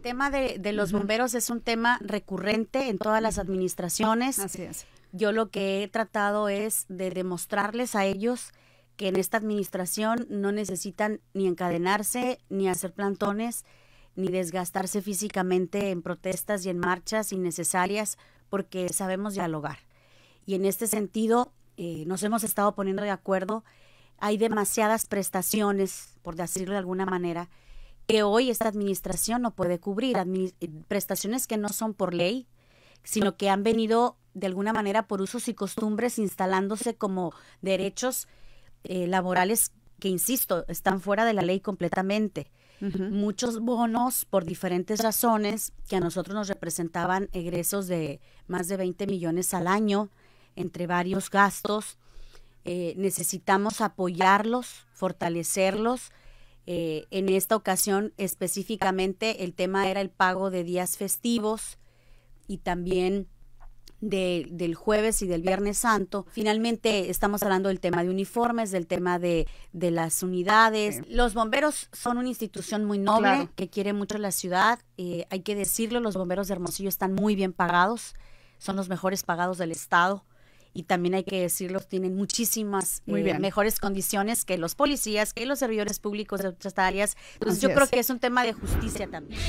tema de, los bomberos es un tema recurrente en todas las administraciones. Así es. Yo lo que he tratado es de demostrarles a ellos que en esta administración no necesitan ni encadenarse, ni hacer plantones, ni desgastarse físicamente en protestas y en marchas innecesarias, porque sabemos dialogar. Y en este sentido, eh, nos hemos estado poniendo de acuerdo. Hay demasiadas prestaciones, por decirlo de alguna manera, que hoy esta administración no puede cubrir, eh, prestaciones que no son por ley, sino que han venido de alguna manera por usos y costumbres instalándose como derechos eh, laborales que, insisto, están fuera de la ley completamente. Muchos bonos por diferentes razones que a nosotros nos representaban egresos de más de 20 millones al año entre varios gastos. Eh, necesitamos apoyarlos, fortalecerlos, eh, en esta ocasión específicamente el tema era el pago de días festivos y también del jueves y del viernes santo. Finalmente estamos hablando del tema de uniformes, del tema de, las unidades. Los bomberos son una institución muy noble que quiere mucho la ciudad. Eh, hay que decirlo, los bomberos de Hermosillo están muy bien pagados, son los mejores pagados del Estado y también hay que decirlo, tienen muchísimas eh, mejores condiciones que los policías, que los servidores públicos de otras áreas. Entonces yo creo que es un tema de justicia también.